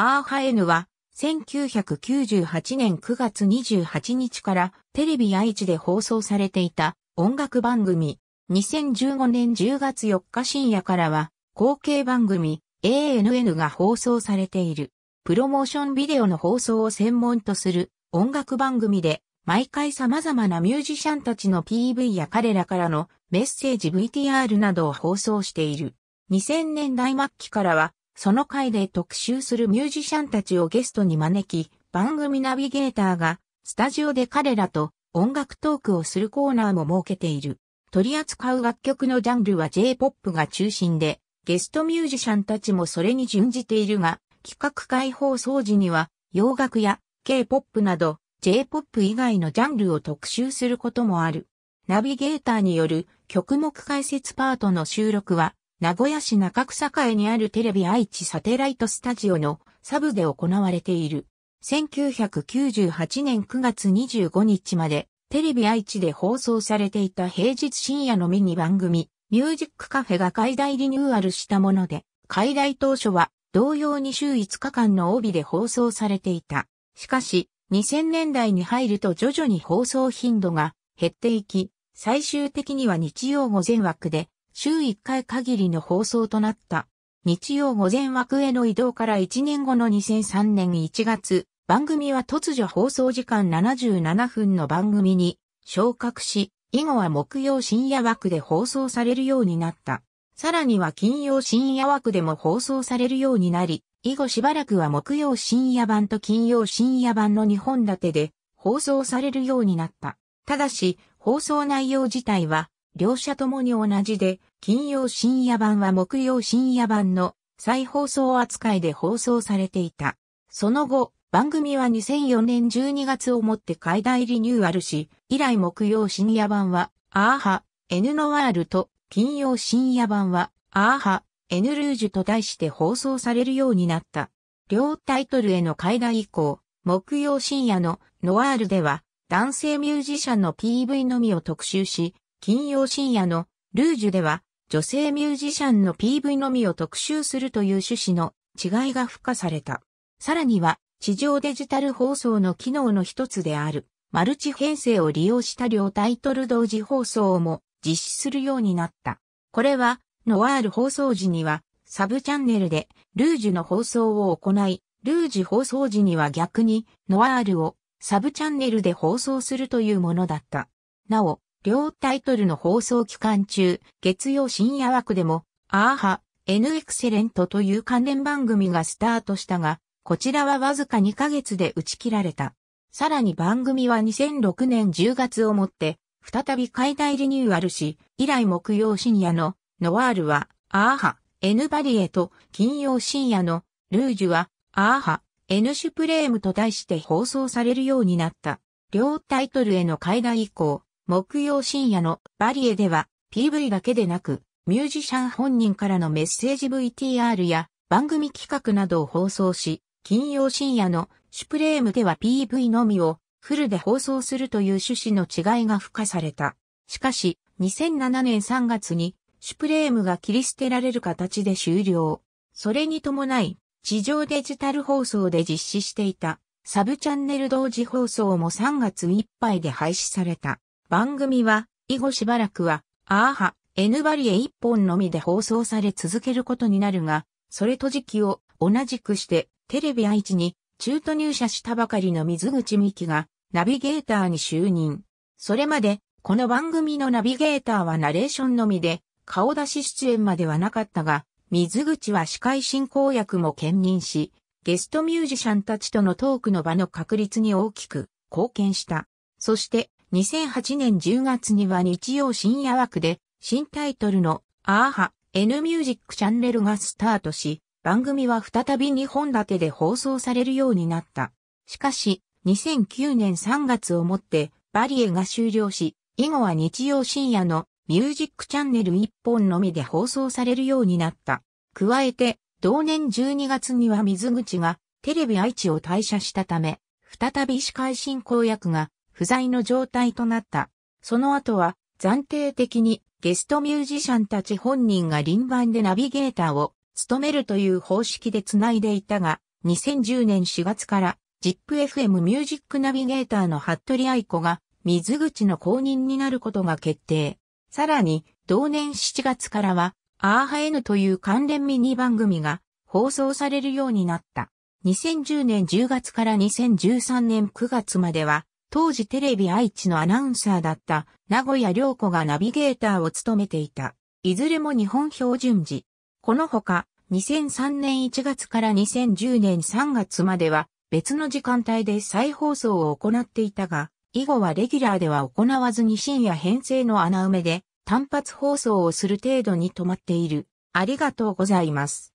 アーハエヌは、1998年9月28日からテレビ愛知で放送されていた音楽番組、2015年10月4日深夜からは、後継番組 ANN が放送されている。プロモーションビデオの放送を専門とする音楽番組で、毎回様々なミュージシャンたちの PV や彼らからのメッセージ VTR などを放送している。2000年代末期からはその回で特集するミュージシャンたちをゲストに招き、番組ナビゲーターが、スタジオで彼らと音楽トークをするコーナーも設けている。取り扱う楽曲のジャンルは J-POP が中心で、ゲストミュージシャンたちもそれに準じているが、企画開放掃除には、洋楽や K-POP など、J-POP 以外のジャンルを特集することもある。ナビゲーターによる曲目解説パートの収録は、名古屋市中草会にあるテレビ愛知サテライトスタジオのサブで行われている。1998年9月25日までテレビ愛知で放送されていた平日深夜のミニ番組ミュージックカフェが解題リニューアルしたもので、解題当初は同様に週5日間の帯で放送されていた。しかし、2000年代に入ると徐々に放送頻度が減っていき、最終的には日曜午前枠で週1回限りの放送となった。日曜午前枠への移動から1年後の2003年1月、番組は突如放送時間77分の番組に昇格し、以後は木曜深夜枠で放送されるようになった。さらには金曜深夜枠でも放送されるようになり、以後しばらくは木曜深夜版と金曜深夜版の2本立てで放送されるようになった。ただし、放送内容自体は両者ともに同じで、金曜深夜版は木曜深夜版の再放送扱いで放送されていた。その後、番組は2004年12月をもって海外リニューアルし、以来木曜深夜版は、アーハ、N ノワールと、金曜深夜版は、アーハ、N ルージュと題して放送されるようになった。両タイトルへの海外以降、木曜深夜のノワールでは、男性ミュージシャンの PV のみを特集し、金曜深夜のルージュでは女性ミュージシャンの PV のみを特集するという趣旨の違いが付加された。さらには地上デジタル放送の機能の一つであるマルチ編成を利用した両タイトル同時放送も実施するようになった。これはノワール放送時にはサブチャンネルでルージュの放送を行い、ルージュ放送時には逆にノワールをサブチャンネルで放送するというものだった。なお、両タイトルの放送期間中、月曜深夜枠でも、アーハ、N エクセレントという関連番組がスタートしたが、こちらはわずか2ヶ月で打ち切られた。さらに番組は2006年10月をもって、再び解体リニューアルし、以来木曜深夜のノワールは、アーハ、N バリエと、金曜深夜のルージュは、アーハ、N シュプレームと題して放送されるようになった。両タイトルへの解体以降、木曜深夜のバリエでは PV だけでなく、ミュージシャン本人からのメッセージ VTR や番組企画などを放送し、金曜深夜のシュプレームでは PV のみをフルで放送するという趣旨の違いが付加された。しかし、2007年3月にシュプレームが切り捨てられる形で終了。それに伴い、地上デジタル放送で実施していたサブチャンネル同時放送も3月いっぱいで廃止された。番組は、以後しばらくは、アーハ、N バリエ一本のみで放送され続けることになるが、それと時期を同じくして、テレビ愛知に中途入社したばかりの水口美希が、ナビゲーターに就任。それまで、この番組のナビゲーターはナレーションのみで、顔出し出演まではなかったが、水口は司会進行役も兼任し、ゲストミュージシャンたちとのトークの場の確立に大きく貢献した。そして、2008年10月には日曜深夜枠で、新タイトルの、アーハ、N ミュージックチャンネルがスタートし、番組は再び2本立てで放送されるようになった。しかし、2009年3月をもって、バリエが終了し、以後は日曜深夜のミュージックチャンネル1本のみで放送されるようになった。加えて、同年12月には水口がテレビ愛知を退社したため、再び司会進行役が不在の状態となった。その後は暫定的にゲストミュージシャンたち本人が輪番でナビゲーターを務めるという方式で繋いでいたが、2010年4月から ZIPFM ミュージックナビゲーターの服部愛子が水口の公認になることが決定。さらに、同年7月からは、アーハ N という関連ミニ番組が放送されるようになった。2010年10月から2013年9月までは、当時テレビ愛知のアナウンサーだった名古屋良子がナビゲーターを務めていた。いずれも日本標準時。このほか、2003年1月から2010年3月までは別の時間帯で再放送を行っていたが、以後はレギュラーでは行わずに深夜編成の穴埋めで単発放送をする程度に止まっている。ありがとうございます。